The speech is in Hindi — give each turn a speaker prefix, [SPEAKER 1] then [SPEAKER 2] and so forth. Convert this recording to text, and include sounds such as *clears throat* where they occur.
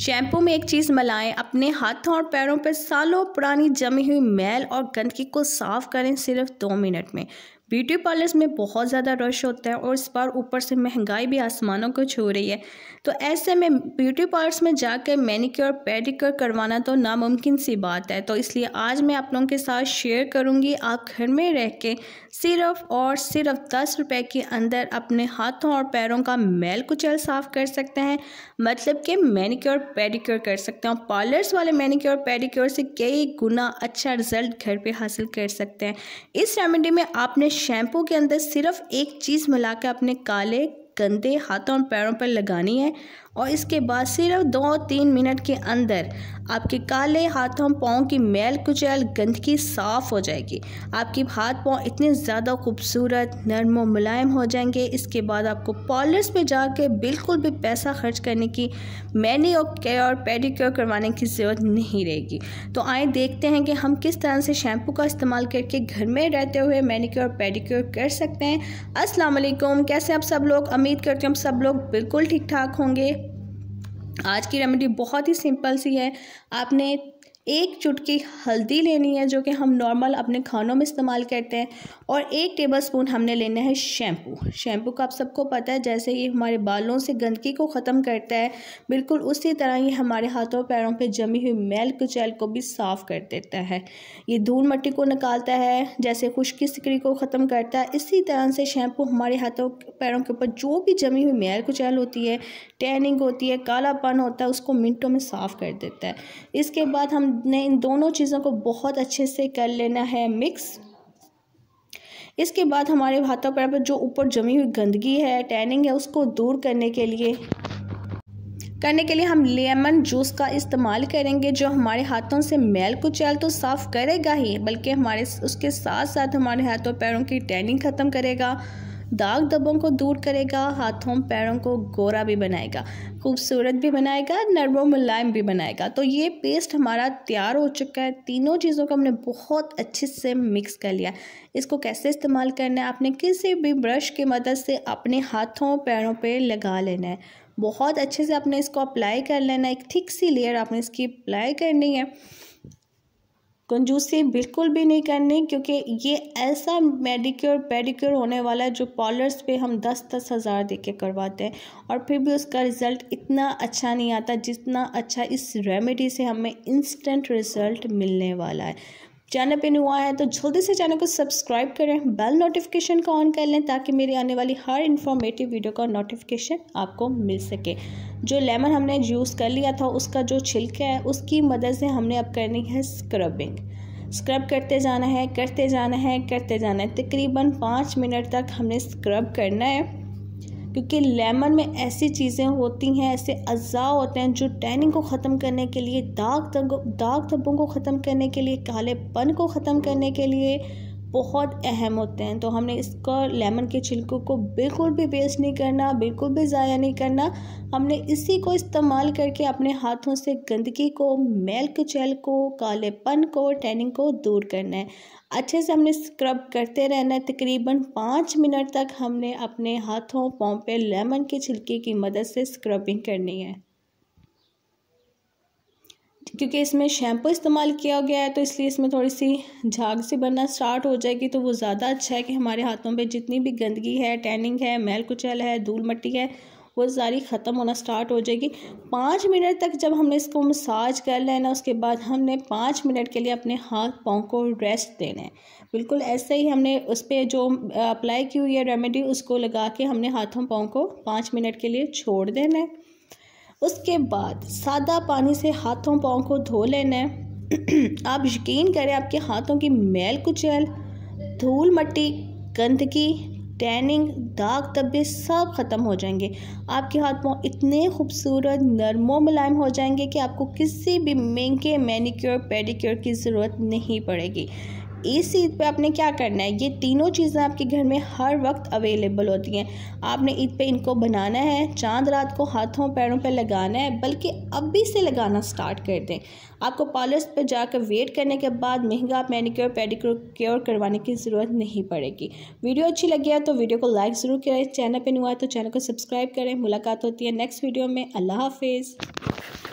[SPEAKER 1] शैम्पू में एक चीज़ मलाएं अपने हाथों और पैरों पर सालों पुरानी जमी हुई मैल और गंदगी को साफ करें सिर्फ दो मिनट में ब्यूटी पार्लर्स में बहुत ज़्यादा रश होता है और इस बार ऊपर से महंगाई भी आसमानों को छू रही है तो ऐसे में ब्यूटी पार्लर्स में जाकर मैनिक्योर पेडिक्योर करवाना तो नामुमकिन सी बात है तो इसलिए आज मैं आप लोगों के साथ शेयर करूँगी आप घर में रह के सिर्फ और सिर्फ दस रुपए के अंदर अपने हाथों और पैरों का मैल कुचल साफ़ कर सकते हैं मतलब कि मैनिक्योर पेडिक्योर कर सकते हैं पार्लर्स वाले मैनिक्योर पेडिक्योर से कई गुना अच्छा रिजल्ट घर पर हासिल कर सकते हैं इस रेमेडी में आपने शैम्पू के अंदर सिर्फ एक चीज़ मिलाकर अपने काले गंदे हाथों और पैरों पर लगानी है और इसके बाद सिर्फ दो तीन मिनट के अंदर आपके काले हाथों पाँव की मैल कुचैल गंदगी साफ़ हो जाएगी आपके हाथ पाँव इतने ज़्यादा खूबसूरत नरम व मुलायम हो जाएंगे इसके बाद आपको पार्लर्स पे जाके बिल्कुल भी पैसा खर्च करने की मैनी और केयर और पेडिक्योर करवाने की ज़रूरत नहीं रहेगी तो आए देखते हैं कि हम किस तरह से शैम्पू का इस्तेमाल करके घर में रहते हुए मैनिक्योर और पेडिक्योर कर सकते हैं असलम कैसे आप सब लोग उम्मीद करते हैं हम सब लोग बिल्कुल ठीक ठाक होंगे आज की रेमेडी बहुत ही सिंपल सी है आपने एक चुटकी हल्दी लेनी है जो कि हम नॉर्मल अपने खानों में इस्तेमाल करते हैं और एक टेबल स्पून हमने लेना है शैम्पू शैम्पू का आप सबको पता है जैसे ये हमारे बालों से गंदगी को ख़त्म करता है बिल्कुल उसी तरह ये हमारे हाथों पैरों पर जमी हुई मैल कुचैल को भी साफ़ कर देता है ये धूल मट्टी को निकालता है जैसे खुश्की सिकड़ी को ख़त्म करता है इसी तरह से शैम्पू हमारे हाथों पैरों के ऊपर जो भी जमी हुई मैल कुचैल होती है टैनिंग होती है कालापन होता है उसको मिनटों में साफ़ कर देता है इसके बाद हम आपने इन दोनों चीज़ों को बहुत अच्छे से कर लेना है मिक्स इसके बाद हमारे हाथों पैर पर जो ऊपर जमी हुई गंदगी है टैनिंग है उसको दूर करने के लिए करने के लिए हम लेमन जूस का इस्तेमाल करेंगे जो हमारे हाथों से मैल कुचैल तो साफ़ करेगा ही बल्कि हमारे उसके साथ साथ हमारे हाथों पैरों की टैनिंग ख़त्म करेगा दाग दबों को दूर करेगा हाथों पैरों को गोरा भी बनाएगा खूबसूरत भी बनाएगा नर्मो मुलायम भी बनाएगा तो ये पेस्ट हमारा तैयार हो चुका है तीनों चीज़ों को हमने बहुत अच्छे से मिक्स कर लिया इसको कैसे इस्तेमाल करना है आपने किसी भी ब्रश की मदद से अपने हाथों पैरों पे लगा लेना है बहुत अच्छे से आपने इसको अप्लाई कर लेना है एक थिक सी लेयर आपने इसकी अप्लाई करनी है कंजूसी बिल्कुल भी नहीं करनी क्योंकि ये ऐसा मेडिक्योर पेडिक्योर होने वाला है जो पॉलर्स पे हम दस दस हज़ार दे के करवाते हैं और फिर भी उसका रिज़ल्ट इतना अच्छा नहीं आता जितना अच्छा इस रेमेडी से हमें इंस्टेंट रिज़ल्ट मिलने वाला है चैनल पे नुआ है तो जल्दी से चैनल को सब्सक्राइब करें बेल नोटिफिकेशन को ऑन कर लें ताकि मेरी आने वाली हर इन्फॉर्मेटिव वीडियो का नोटिफिकेशन आपको मिल सके जो लेमन हमने यूज़ कर लिया था उसका जो छिलका है उसकी मदद से हमने अब करनी है स्क्रबिंग स्क्रब करते जाना है करते जाना है करते जाना है तकरीबन पाँच मिनट तक हमने स्क्रब करना है क्योंकि लेमन में ऐसी चीज़ें होती हैं ऐसे अज्जा होते हैं जो टैनिंग को ख़त्म करने के लिए दाग दाग धब्बों को ख़त्म करने के लिए काले पन को ख़त्म करने के लिए बहुत अहम होते हैं तो हमने इसका लेमन के छिलकों को बिल्कुल भी वेस्ट नहीं करना बिल्कुल भी ज़ाया नहीं करना हमने इसी को इस्तेमाल करके अपने हाथों से गंदगी को मेल्क जेल को कालेपन को टैनिंग को दूर करना है अच्छे से हमने स्क्रब करते रहना है तकरीबन पाँच मिनट तक हमने अपने हाथों पाँव पे लेमन के छिलके की मदद से स्क्रबिंग करनी है क्योंकि इसमें शैम्पू इस्तेमाल किया गया है तो इसलिए इसमें थोड़ी सी झाग सी बनना स्टार्ट हो जाएगी तो वो ज़्यादा अच्छा है कि हमारे हाथों पे जितनी भी गंदगी है टैनिंग है मैल कुचल है धूल मट्टी है वो सारी ख़त्म होना स्टार्ट हो जाएगी पाँच मिनट तक जब हमने इसको मसाज कर लेना उसके बाद हमने पाँच मिनट के लिए अपने हाथ पाँव को रेस्ट देना है बिल्कुल ऐसे ही हमने उस पर जो अप्लाई की हुई है रेमेडी उसको लगा के हमने हाथों पाँव को पाँच मिनट के लिए छोड़ देना है उसके बाद सादा पानी से हाथों पाँव को धो लेना *clears throat* आप यकीन करें आपके हाथों की मैल कुचैल धूल मट्टी गंदगी टैनिंग दाग धब्बे सब ख़त्म हो जाएंगे आपके हाथ पाँव इतने खूबसूरत नरमो मुलायम हो जाएंगे कि आपको किसी भी महंगे मैनिक्योर पेडिक्योर की ज़रूरत नहीं पड़ेगी इस ईद पे आपने क्या करना है ये तीनों चीज़ें आपके घर में हर वक्त अवेलेबल होती हैं आपने ईद पे इनको बनाना है चांद रात को हाथों पैरों पे लगाना है बल्कि अभी से लगाना स्टार्ट कर दें आपको पार्लर्स पर जाकर वेट करने के बाद महंगा मैनिक्योर पेडिक्योर क्योर करवाने की ज़रूरत नहीं पड़ेगी वीडियो अच्छी लगी है तो वीडियो को लाइक ज़रूर करें चैनल पर नुआ है तो चैनल को सब्सक्राइब करें मुलाकात होती है नेक्स्ट वीडियो में अल्लाह हाफिज़